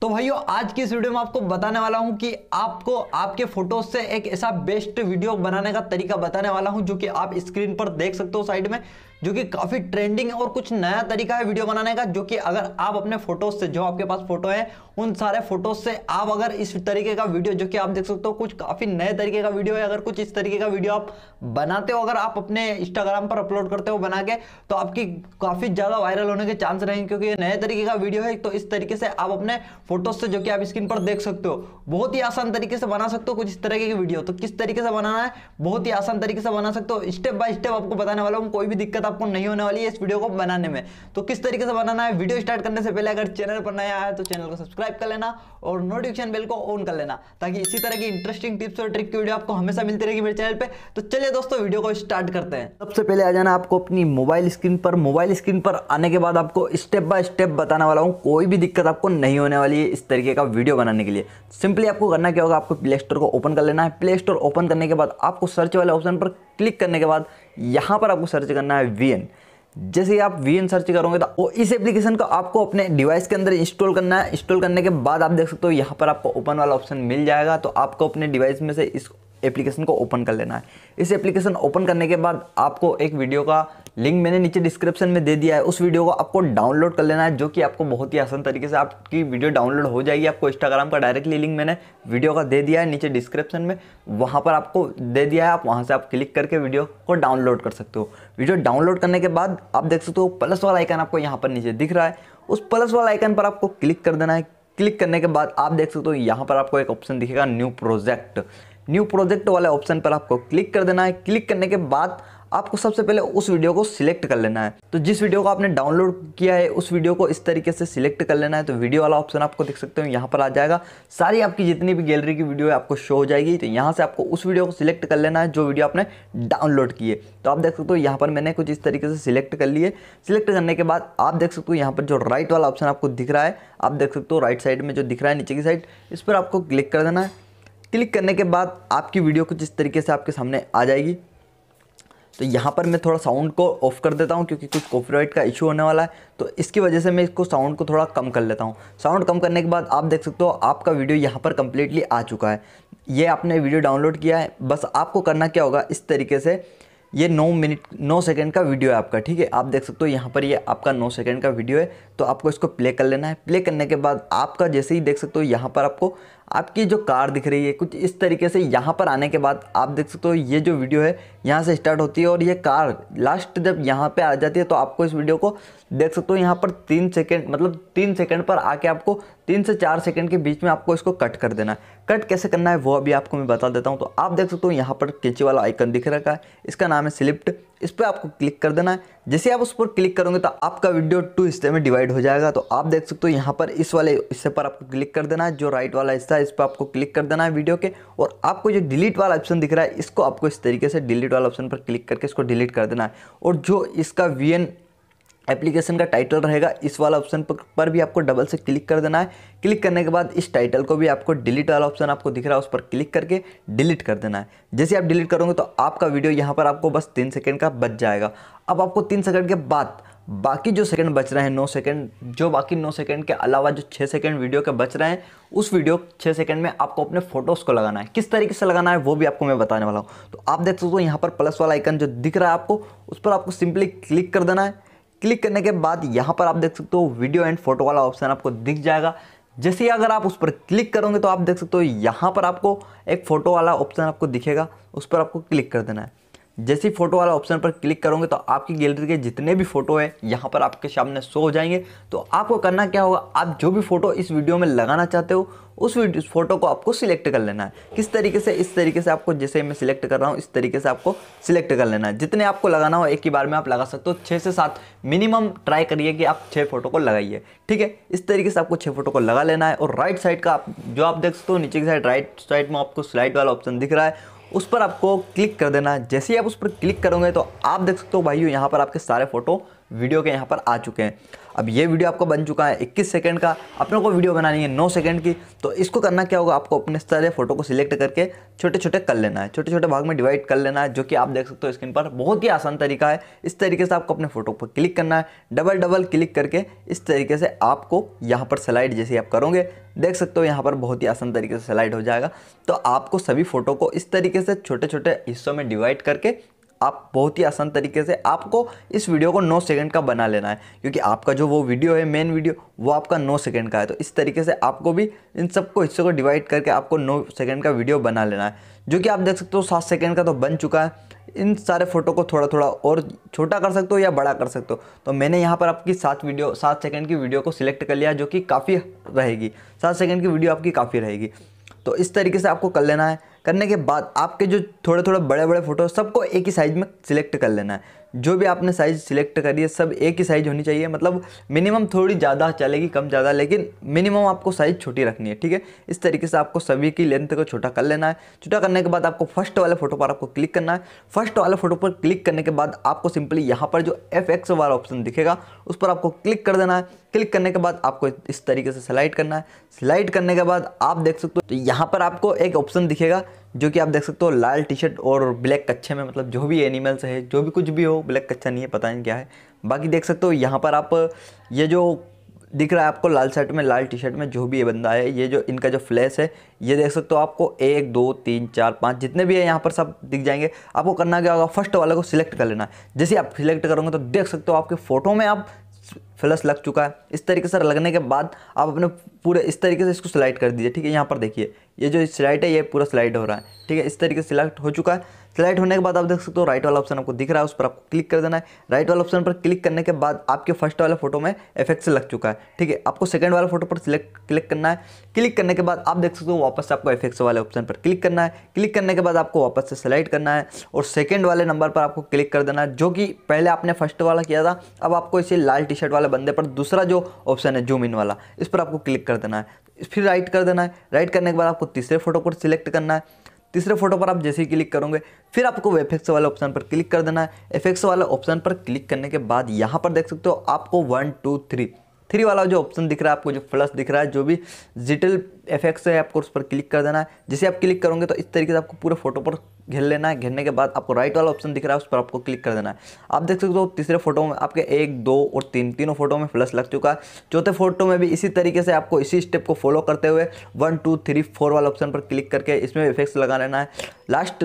तो भाइयों आज की इस वीडियो में आपको बताने वाला हूं कि आपको आपके फोटोज से एक ऐसा बेस्ट वीडियो बनाने का तरीका बताने वाला हूं जो कि आप स्क्रीन पर देख सकते हो साइड में जो कि काफ़ी ट्रेंडिंग है और कुछ नया तरीका है वीडियो बनाने का जो कि अगर आप अपने फोटोज से जो आपके पास फोटो है उन सारे फोटोज से आप अगर इस तरीके का वीडियो जो कि आप देख सकते हो कुछ काफ़ी नए तरीके का वीडियो है अगर कुछ इस तरीके का वीडियो आप बनाते हो अगर आप अपने इंस्टाग्राम पर अपलोड करते हो बना के तो आपकी काफ़ी ज़्यादा वायरल होने के चांस रहेंगे क्योंकि ये नए तरीके का वीडियो है तो इस तरीके से आप अपने फोटोज से जो कि आप स्क्रीन पर देख सकते हो बहुत ही आसान तरीके से बना सकते हो कुछ इस तरीके की वीडियो तो किस तरीके से बनाना है बहुत ही आसान तरीके से बना सकते हो स्टेप बाय स्टेप आपको बताने वाला हूँ कोई भी दिक्कत आपको नहीं होने वाली है इस वीडियो को बनाने में तो किस तरीके से बनाना है वीडियो स्टार्ट करने से पहले अगर चैनल पर नया है तो चैनल को सब्सक्राइब कर लेना और नोटिफिकेशन बेल को ऑन कर लेना ताकि इसी तरह की इंटरेस्टिंग टिप्स और ट्रिक की वीडियो आपको हमेशा मिलती रहेगी मेरे चैनल पर तो चलिए दोस्तों वीडियो को स्टार्ट करते हैं सबसे पहले आ जाना आपको अपनी मोबाइल स्क्रीन पर मोबाइल स्क्रीन पर आने के बाद आपको स्टेप बाय स्टेप बताने वाला हूँ कोई भी दिक्कत आपको नहीं होने वाली है इस तरीके का वीडियो बनाने के लिए सिंपली आपको करना क्या होगा आपको प्ले स्टोर को ओपन कर लेना है प्ले स्टोर ओपन करने के बाद आपको सर्च वाले ऑप्शन पर क्लिक करने के बाद यहाँ पर आपको सर्च करना है वी जैसे ही आप वी सर्च करोगे तो इस एप्लीकेशन को आपको अपने डिवाइस के अंदर इंस्टॉल करना है इंस्टॉल करने के बाद आप देख सकते हो यहाँ पर आपको ओपन वाला ऑप्शन मिल जाएगा तो आपको अपने डिवाइस में से इस एप्लीकेशन को ओपन कर लेना है इस एप्लीकेशन ओपन करने के बाद आपको एक वीडियो का लिंक मैंने नीचे डिस्क्रिप्शन में दे दिया है उस वीडियो को आपको डाउनलोड कर लेना है जो कि आपको बहुत ही आसान तरीके से आपकी वीडियो डाउनलोड हो जाएगी आपको इंस्टाग्राम का डायरेक्टली लिंक मैंने वीडियो का दे दिया है नीचे डिस्क्रिप्शन में वहाँ पर आपको दे दिया है आप वहाँ से आप क्लिक करके वीडियो को डाउनलोड कर सकते हो वीडियो डाउनलोड करने के बाद आप देख सकते हो प्लस वाला आइकन आपको यहाँ पर नीचे दिख रहा है उस प्लस वाला आइकन पर आपको क्लिक कर देना है क्लिक करने के बाद आप देख सकते हो यहाँ पर आपको एक ऑप्शन दिखेगा न्यू प्रोजेक्ट न्यू प्रोजेक्ट वाले ऑप्शन पर आपको क्लिक कर देना है क्लिक करने के बाद आपको सबसे पहले उस वीडियो को सिलेक्ट कर लेना है तो जिस वीडियो को आपने डाउनलोड किया है उस वीडियो को इस तरीके से सिलेक्ट कर लेना है तो वीडियो वाला ऑप्शन आपको देख सकते हो यहाँ पर आ जाएगा सारी आपकी जितनी भी गैलरी की वीडियो है आपको शो हो जाएगी तो यहाँ से आपको उस वीडियो को सिलेक्ट कर लेना है जो वीडियो आपने डाउनलोड की है तो आप देख सकते हो यहाँ पर मैंने कुछ इस तरीके से सिलेक्ट कर लिए सिलेक्ट करने के बाद आप देख सकते हो यहाँ पर जो राइट वाला ऑप्शन आपको दिख रहा है आप देख सकते हो राइट साइड में जो दिख रहा है नीचे की साइड इस पर आपको क्लिक कर देना है क्लिक करने के बाद आपकी वीडियो कुछ इस तरीके से आपके सामने आ जाएगी तो यहाँ पर मैं थोड़ा साउंड को ऑफ कर देता हूँ क्योंकि कुछ कॉपीराइट का इशू होने वाला है तो इसकी वजह से मैं इसको साउंड को थोड़ा कम कर लेता हूँ साउंड कम करने के बाद आप देख सकते हो आपका वीडियो यहाँ पर कम्प्लीटली आ चुका है ये आपने वीडियो डाउनलोड किया है बस आपको करना क्या होगा इस तरीके से ये नौ मिनट नौ सेकंड का वीडियो है आपका ठीक है आप देख सकते हो यहाँ पर ये आपका नौ सेकंड का वीडियो है तो आपको इसको प्ले कर लेना है प्ले करने के बाद आपका जैसे ही देख सकते हो यहाँ पर आपको आपकी जो कार दिख रही है कुछ इस तरीके से यहाँ पर आने के बाद आप देख सकते हो ये जो वीडियो है यहाँ से स्टार्ट होती है और ये कार लास्ट जब यहाँ पे आ जाती है तो आपको इस वीडियो को देख सकते हो यहाँ पर तीन सेकेंड मतलब तीन सेकेंड पर आके आपको तीन से चार सेकेंड के बीच में आपको इसको कट कर देना है कट कैसे करना है वो अभी आपको मैं बता देता हूँ तो आप देख सकते हो यहाँ पर कैंची वाला आइकन दिख रखा है इसका नाम है स्लिप्ट इस पर आपको क्लिक कर देना है जैसे आप उस पर क्लिक करोगे तो आपका वीडियो टू हिस्से में डिवाइड हो जाएगा तो आप देख सकते हो यहाँ पर इस वाले हिस्से पर आपको क्लिक कर देना है जो राइट वाला हिस्सा है इस पर आपको क्लिक कर देना है वीडियो के और आपको जो डिलीट वाला ऑप्शन दिख रहा है इसको आपको इस तरीके से डिलीट वाला ऑप्शन पर क्लिक करके इसको डिलीट कर देना है और जो इसका वी एप्लीकेशन का टाइटल रहेगा इस वाला ऑप्शन पर भी आपको डबल से क्लिक कर देना है क्लिक करने के बाद इस टाइटल को भी आपको डिलीट वाला ऑप्शन आपको दिख रहा है उस पर क्लिक करके डिलीट कर देना है जैसे आप डिलीट करोगे तो आपका वीडियो यहाँ पर आपको बस तीन सेकेंड का बच जाएगा अब आपको तीन सेकेंड के बाद बाकी जो सेकंड बच रहे हैं नौ सेकंड जो बाकी नौ सेकंड के अलावा जो छः सेकंड वीडियो के बच रहे हैं उस वीडियो छः सेकंड में आपको अपने फोटोज़ को लगाना है किस तरीके से लगाना है वो भी आपको मैं बताने वाला हूँ तो आप देख सकते हो यहाँ पर प्लस वाला आइकन जो दिख रहा है आपको उस पर आपको सिंपली क्लिक कर देना है क्लिक करने के बाद यहाँ पर आप देख सकते हो वीडियो एंड फोटो वाला ऑप्शन आपको दिख जाएगा जैसे ही अगर आप उस पर क्लिक करोगे तो आप देख सकते हो यहाँ पर आपको एक फ़ोटो वाला ऑप्शन आपको दिखेगा उस पर आपको क्लिक कर देना है जैसे ही फोटो वाला ऑप्शन पर क्लिक करोगे तो आपकी गैलरी के जितने भी फोटो हैं यहाँ पर आपके सामने शो हो जाएंगे तो आपको करना क्या होगा आप जो भी फोटो इस वीडियो में लगाना चाहते हो उस फोटो को आपको सिलेक्ट कर लेना है किस तरीके से इस तरीके से आपको जैसे मैं सिलेक्ट कर रहा हूँ इस तरीके से आपको सिलेक्ट कर लेना है जितने आपको लगाना हो एक ही बार में आप लगा सकते हो छः से सात मिनिमम ट्राई करिए कि आप छः फोटो को लगाइए ठीक है इस तरीके से आपको छः फोटो को लगा लेना है और राइट साइड का आप जो आप देख सकते हो नीचे की साइड राइट साइड में आपको स्लाइड वाला ऑप्शन दिख रहा है उस पर आपको क्लिक कर देना है जैसे ही आप उस पर क्लिक करोगे तो आप देख सकते हो भाई यहाँ पर आपके सारे फ़ोटो वीडियो के यहाँ पर आ चुके हैं अब ये वीडियो आपका बन चुका है इक्कीस सेकेंड का अपने को वीडियो बनानी है नौ सेकेंड की तो इसको करना क्या होगा आपको अपने सारे फोटो को सिलेक्ट करके छोटे छोटे कर लेना है छोटे छोटे भाग में डिवाइड कर लेना है जो कि आप देख सकते हो स्क्रीन पर बहुत ही आसान तरीका है इस तरीके से आपको अपने फोटो पर क्लिक करना है डबल डबल क्लिक करके इस तरीके से आपको यहाँ पर स्लाइड जैसे आप करोगे देख सकते हो यहाँ पर बहुत ही आसान तरीके से स्लाइड हो जाएगा तो आपको सभी फ़ोटो को इस तरीके से छोटे छोटे हिस्सों में डिवाइड करके आप बहुत ही आसान तरीके से आपको इस वीडियो को 9 सेकंड का बना लेना है क्योंकि आपका जो वो वीडियो है मेन वीडियो वो आपका 9 सेकंड का है तो इस तरीके से आपको भी इन सबको हिस्सों को डिवाइड करके आपको 9 सेकंड का वीडियो बना लेना है जो कि आप देख सकते हो सात सेकेंड का तो बन चुका है इन सारे फ़ोटो को थोड़ा थोड़ा और छोटा कर सकते हो या बड़ा कर सकते हो तो मैंने यहाँ पर आपकी सात वीडियो सात सेकंड की वीडियो को सिलेक्ट कर लिया जो कि काफ़ी रहेगी सात सेकंड की वीडियो आपकी काफ़ी रहेगी तो इस तरीके से आपको कर लेना है करने के बाद आपके जो थोड़े थोड़े बड़े बड़े फ़ोटो सबको एक ही साइज़ में सिलेक्ट कर लेना है जो भी आपने साइज़ सिलेक्ट करी है सब एक ही साइज़ होनी चाहिए मतलब मिनिमम थोड़ी ज़्यादा चलेगी कम ज़्यादा लेकिन मिनिमम आपको साइज़ छोटी रखनी है ठीक है इस तरीके से आपको सभी की लेंथ को छोटा कर लेना है छोटा करने के बाद आपको फर्स्ट वाले फोटो पर आपको क्लिक करना है फर्स्ट वाले फोटो पर क्लिक करने के बाद आपको सिंपली यहाँ पर जो एफ एक्स वाला ऑप्शन दिखेगा उस पर आपको क्लिक कर देना है क्लिक करने के बाद आपको इस तरीके से स्लाइड करना है स्लाइड करने के बाद आप देख सकते हो तो यहाँ पर आपको एक ऑप्शन दिखेगा जो कि आप देख सकते हो लाल टी शर्ट और ब्लैक कच्छे में मतलब जो भी एनिमल्स है जो भी कुछ भी हो ब्लैक कच्छा नहीं है पता नहीं क्या है बाकी देख सकते हो यहाँ पर आप ये जो दिख रहा है आपको लाल शर्ट में लाल टी शर्ट में जो भी ये बंदा है ये जो इनका जो फ्लैश है ये देख सकते हो आपको एक दो तीन चार पाँच जितने भी है यहाँ पर सब दिख जाएंगे आपको करना क्या होगा फर्स्ट वाले को सिलेक्ट कर लेना जैसे आप सिलेक्ट करोगे तो देख सकते हो आपके फ़ोटो में आप फ्लश लग चुका है इस तरीके से लगने के बाद आप अपने पूरे इस तरीके से इसको स्लाइड कर दीजिए ठीक है यहाँ पर देखिए ये जो स्लाइड है ये पूरा स्लाइड हो रहा है ठीक है इस तरीके से सिलेक्ट हो चुका है सिलेक्ट होने के बाद आप देख सकते हो राइट वाला ऑप्शन आपको दिख रहा है उस पर आपको क्लिक कर देना है राइट वाला ऑप्शन पर क्लिक करने के बाद आपके फर्स्ट वाले फोटो में इफेक्ट लग चुका है ठीक है आपको सेकंड वाले फोटो पर सिलेक्ट क्लिक करना है क्लिक करने के बाद आप देख सकते हो वापस से आपको इफेक्ट्स वाले ऑप्शन पर क्लिक करना है क्लिक करने के बाद आपको वापस से सिलेक्ट करना है और सेकेंड वाले नंबर पर आपको क्लिक कर देना है जो कि पहले आपने फर्स्ट वाला किया था अब आपको इसे लाल टी शर्ट वाले बंदे पर दूसरा जो ऑप्शन है जूम इन वाला इस पर आपको क्लिक कर देना है फिर राइट कर देना है राइट करने के बाद आपको तीसरे फोटो को सिलेक्ट करना है तीसरे फोटो पर आप जैसे ही क्लिक करोगे फिर आपको एफेक्स वाले ऑप्शन पर क्लिक कर देना है एफेक्स वाले ऑप्शन पर क्लिक करने के बाद यहाँ पर देख सकते हो आपको वन टू थ्री थ्री वाला जो ऑप्शन दिख रहा है आपको जो प्लस दिख रहा है जो भी डिजिटल इफेक्ट्स है आपको उस पर क्लिक कर देना है जैसे आप क्लिक करोगे तो इस तरीके से आपको पूरे फोटो पर घेर लेना है घेरने के बाद आपको राइट वाला ऑप्शन दिख रहा है उस पर आपको क्लिक कर देना है आप देख सकते हो तीसरे फोटो में आपके एक दो और तीन तीनों फोटो में प्लस लग चुका है चौथे फोटो में भी इसी तरीके से आपको इसी स्टेप को फॉलो करते हुए वन टू थ्री फोर वाला ऑप्शन पर क्लिक करके इसमें इफेक्ट्स लगा लेना है लास्ट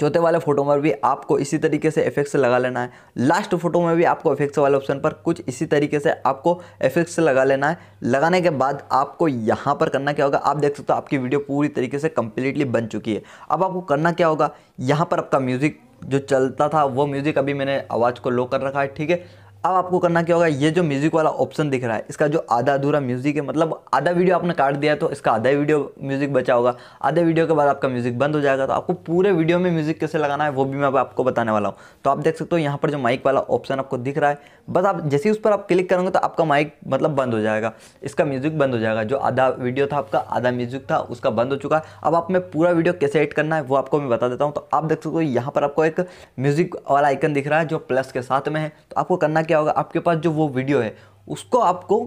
चौथे वाले फोटो में भी आपको इसी तरीके से इफेक्ट्स लगा लेना है लास्ट फोटो में भी आपको इफेक्ट्स वाले ऑप्शन पर कुछ इसी तरीके से आपको इफेक्ट्स लगा लेना है लगाने के बाद आपको यहाँ पर करना क्या होगा आप देख सकते हो आपकी वीडियो पूरी तरीके से कम्प्लीटली बन चुकी है अब आपको करना क्या होगा यहाँ पर आपका म्यूज़िक जो चलता था वो म्यूज़िक अभी मैंने आवाज़ को लो कर रखा है ठीक है अब आपको करना क्या होगा ये जो म्यूज़िक वाला ऑप्शन दिख रहा है इसका जो आधा अधूरा म्यूज़िक है मतलब आधा वीडियो आपने काट दिया तो इसका आधा वीडियो म्यूज़िक बचा होगा आधे वीडियो के बाद आपका म्यूज़िक बंद हो जाएगा तो आपको पूरे वीडियो में म्यूज़िक कैसे लगाना है वो भी मैं आपको बताने वाला हूँ तो आप देख सकते हो यहाँ पर जो माइक वाला ऑप्शन आपको दिख रहा है बस आप जैसे ही उस पर आप क्लिक करोगे तो आपका माइक मतलब बंद हो जाएगा इसका म्यूज़िक बंद हो जाएगा जो आधा वीडियो था आपका आधा म्यूज़िक था उसका बंद हो चुका है अब आप में पूरा वीडियो कैसे एड करना है वो आपको मैं बता देता हूँ तो आप देख सकते हो यहाँ पर आपको एक म्यूज़िक वाला आइकन दिख रहा है जो प्लस के साथ में है तो आपको करना क्या होगा आपके पास जो वो वीडियो है उसको आपको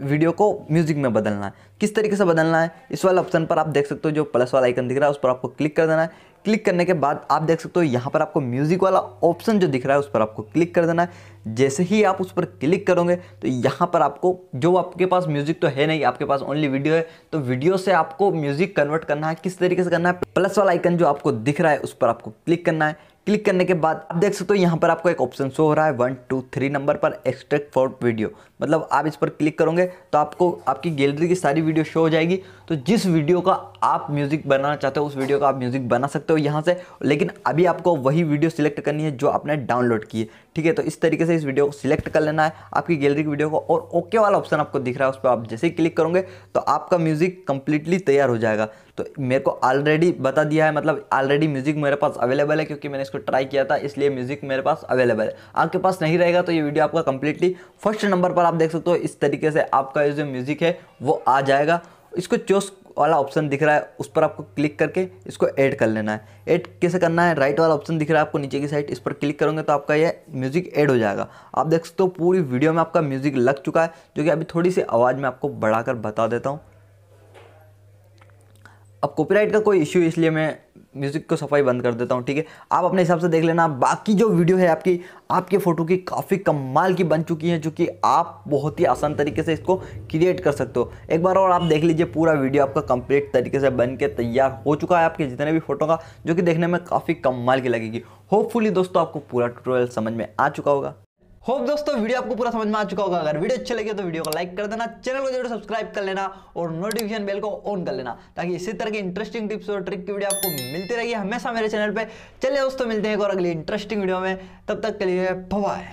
वीडियो को म्यूजिक में बदलना है किस तरीके से बदलना है इस वाले ऑप्शन पर आप देख सकते हो जो प्लस वाला आइकन दिख रहा है उस पर आपको क्लिक कर देना है क्लिक करने के बाद आप देख सकते हो यहाँ पर आपको म्यूजिक वाला ऑप्शन जो दिख रहा है उस पर आपको क्लिक कर देना है जैसे ही आप उस पर क्लिक करोगे तो यहाँ पर आपको जो आपके पास म्यूजिक तो है नहीं आपके पास ओनली वीडियो है तो वीडियो से आपको म्यूजिक कन्वर्ट करना है किस तरीके से करना है प्लस वाला आइकन जो आपको दिख रहा है उस पर आपको क्लिक करना है क्लिक करने के बाद आप देख सकते हो यहाँ पर आपको एक ऑप्शन शो हो रहा है वन टू थ्री नंबर पर एक्सट्रैक्ट फॉर वीडियो मतलब आप इस पर क्लिक करोगे तो आपको आपकी गैलरी की सारी वीडियो शो हो जाएगी तो जिस वीडियो का आप म्यूज़िक बनाना चाहते हो उस वीडियो का आप म्यूज़िक बना सकते हो यहाँ से लेकिन अभी आपको वही वीडियो सिलेक्ट करनी है जो आपने डाउनलोड की है ठीक है तो इस तरीके से इस वीडियो को सिलेक्ट कर लेना है आपकी गैलरी की वीडियो को और ओके वाला ऑप्शन आपको दिख रहा है उस पर आप जैसे ही क्लिक करोगे तो आपका म्यूज़िक कंप्लीटली तैयार हो जाएगा तो मेरे को ऑलरेडी बता दिया है मतलब ऑलरेडी म्यूज़िक मेरे पास अवेलेबल है क्योंकि मैंने इसको ट्राई किया था इसलिए म्यूज़िक मेरे पास अवेलेबल है आपके पास नहीं रहेगा तो ये वीडियो आपका कंप्लीटली फर्स्ट नंबर पर आप देख सकते हो इस तरीके से आपका जो म्यूज़िक है वो आ जाएगा इसको चूज वाला ऑप्शन दिख रहा है उस पर आपको क्लिक करके इसको ऐड कर लेना है ऐड कैसे करना है राइट वाला ऑप्शन दिख रहा है आपको नीचे की साइड इस पर क्लिक करोगे तो आपका यह म्यूज़िक ऐड हो जाएगा आप देख सकते हो पूरी वीडियो में आपका म्यूज़िक लग चुका है जो कि अभी थोड़ी सी आवाज़ में आपको बढ़ाकर बता देता हूँ अब कॉपीराइट का कोई इश्यू इसलिए मैं म्यूज़िक को सफाई बंद कर देता हूँ ठीक है आप अपने हिसाब से देख लेना बाकी जो वीडियो है आपकी आपके फ़ोटो की काफ़ी कमाल की बन चुकी है जो कि आप बहुत ही आसान तरीके से इसको क्रिएट कर सकते हो एक बार और आप देख लीजिए पूरा वीडियो आपका कंप्लीट तरीके से बन के तैयार हो चुका है आपके जितने भी फ़ोटो का जो कि देखने में काफ़ी कमाल की लगेगी होपफुली दोस्तों आपको पूरा ट्यूटोरियल समझ में आ चुका होगा होप दोस्तों वीडियो आपको पूरा समझ में आ चुका होगा अगर वीडियो अच्छे लगे तो वीडियो को लाइक कर देना चैनल को जरूर सब्सक्राइब कर लेना और नोटिफिकेशन बेल को ऑन कर लेना ताकि इसी तरह की इंटरेस्टिंग टिप्स और ट्रिक की वीडियो आपको मिलती रहेगी हमेशा मेरे चैनल पर चलिए दोस्तों मिलते हैं एक और अगली इंटरेस्टिंग वीडियो में तब तक के लिए भवाए